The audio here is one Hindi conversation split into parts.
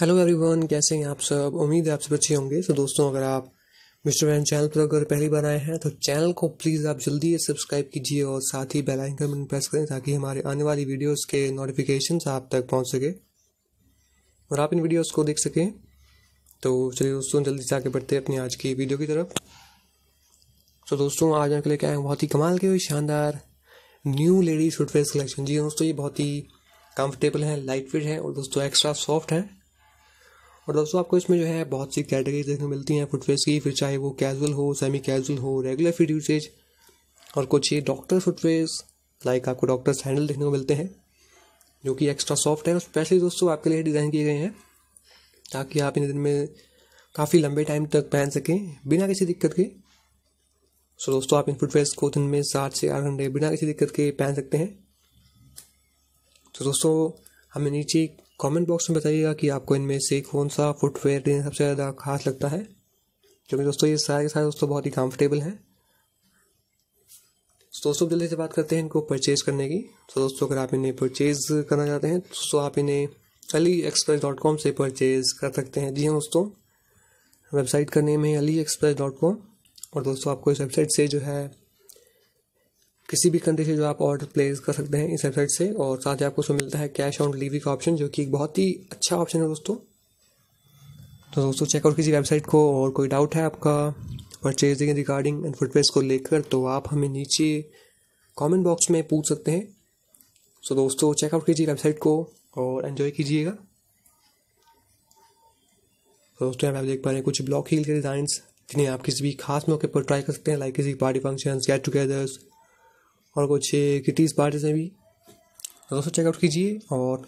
हेलो एवरीवन कैसे हैं आप सब उम्मीद है आप सब अच्छे होंगे तो दोस्तों अगर आप मिस्टर वैन चैनल पर अगर पहली बार आए हैं तो चैनल को प्लीज़ आप जल्दी सब्सक्राइब कीजिए और साथ ही बेल आइकन बटन प्रेस करें ताकि हमारे आने वाली वीडियोस के नोटिफिकेशन आप तक पहुंच सके और आप इन वीडियोस को देख सकें तो चलिए दोस्तों जल्दी से आगे बढ़ते हैं अपनी आज की वीडियो की तरफ तो दोस्तों आज आपके लेके आए हैं बहुत ही कमाल के हुई शानदार न्यू लेडीज फुटवेयर कलेक्शन जी दोस्तों ये बहुत ही कंफर्टेबल है लाइट फिट है और दोस्तों एक्स्ट्रा सॉफ्ट है और दोस्तों आपको इसमें जो है बहुत सी कैटेगरी देखने मिलती हैं फुटवेयर्स की फिर चाहे वो कैजुअल हो सेमी कैजुअल हो रेगुलर फिट यूसेज और कुछ ये डॉक्टर फुटवेयर्स लाइक आपको डॉक्टर्स हैंडल देखने को मिलते हैं जो कि एक्स्ट्रा सॉफ्ट है स्पेशली दोस्तों आपके लिए डिज़ाइन किए गए हैं ताकि आप इन दिन में काफ़ी लंबे टाइम तक पहन सकें बिना किसी दिक्कत के सो so, दोस्तों आप इन फुटवेयर्स को दिन में सात से आठ घंटे बिना किसी दिक्कत के पहन सकते हैं तो दोस्तों हमें नीचे कमेंट बॉक्स में बताइएगा कि आपको इनमें से कौन सा फुटवेयर डिज़ाइन सबसे ज़्यादा खास लगता है क्योंकि दोस्तों ये सारे के सारे दोस्तों बहुत ही कंफर्टेबल हैं दोस्तों जल्दी से बात करते हैं इनको परचेज़ करने की तो दोस्तों अगर आप इन्हें परचेज़ करना चाहते हैं तो आप इन्हें अली एक्सप्रेस डॉट कॉम से परचेज़ कर सकते हैं जी हाँ दोस्तों वेबसाइट का नेम है अली एक्सप्रेस डॉट कॉम और दोस्तों आपको इस वेबसाइट से जो है किसी भी कंट्री से जो आप ऑर्डर प्लेस कर सकते हैं इस वेबसाइट से और साथ ही आपको उसमें मिलता है कैश ऑन डिलीवरी का ऑप्शन जो कि एक बहुत ही अच्छा ऑप्शन है दोस्तों तो दोस्तों चेकआउट कीजिए वेबसाइट को और कोई डाउट है आपका परचेजिंग रिगार्डिंग एंड फुटवेयर को लेकर तो आप हमें नीचे कमेंट बॉक्स में पूछ सकते हैं सो दोस्तों चेकआउट कीजिए वेबसाइट को और एन्जॉय कीजिएगा तो दोस्तों यहाँ आप देख पा रहे हैं कुछ ब्लॉक हील के डिजाइन जिन्हें आप किसी भी खास मौके पर ट्राई कर सकते हैं लाइक किसी पार्टी फंक्शन गेट टुगेदर्स और कुछ किटीज़ पार्टीज हैं भी तो दोस्तों चेकआउट कीजिए और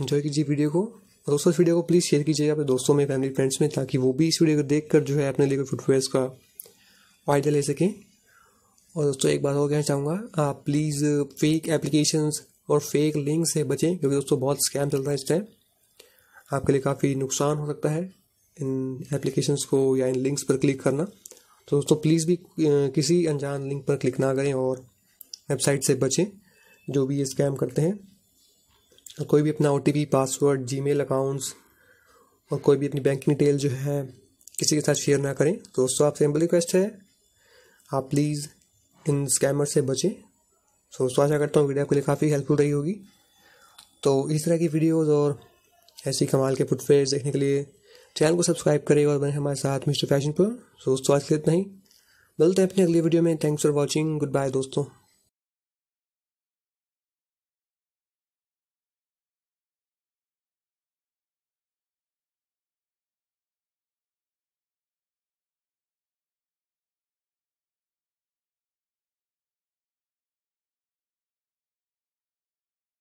इन्जॉय कीजिए वीडियो को दोस्तों इस वीडियो को प्लीज़ शेयर कीजिएगा अपने दोस्तों में फैमिली फ्रेंड्स में ताकि वो भी इस वीडियो को देख कर जो है अपने लिए फुटवेयर्स का फायदा ले सकें और दोस्तों एक बात और कहना चाहूँगा आप प्लीज़ फेक एप्लीकेशंस और फेक लिंक से बचें क्योंकि दोस्तों बहुत स्कैम चल रहा है इस टाइम आपके लिए काफ़ी नुकसान हो सकता है इन एप्लीकेशंस को या इन लिंक्स पर क्लिक करना तो दोस्तों प्लीज़ भी किसी अनजान लिंक पर क्लिक ना करें और वेबसाइट से बचें जो भी ये स्कैम करते हैं और कोई भी अपना ओ पासवर्ड जी अकाउंट्स और कोई भी अपनी बैंकिंग डिटेल जो है किसी के साथ शेयर ना करें तो दोस्तों आपसे सिंपल रिक्वेस्ट है आप प्लीज़ इन स्कैमर से बचें सो दोस्तों आशा करता हूँ वीडियो आपके लिए काफ़ी हेल्पफुल रही होगी तो इस तरह की वीडियोज़ और ऐसी कमाल के फुटफेयर देखने के लिए चैनल को सब्सक्राइब करें और बने हमारे साथ मिस्टर फैशन पर सो दोस्तों आज के लिए इतना ही मिलते हैं अपनी अगली वीडियो में thanks for watching goodbye दोस्तों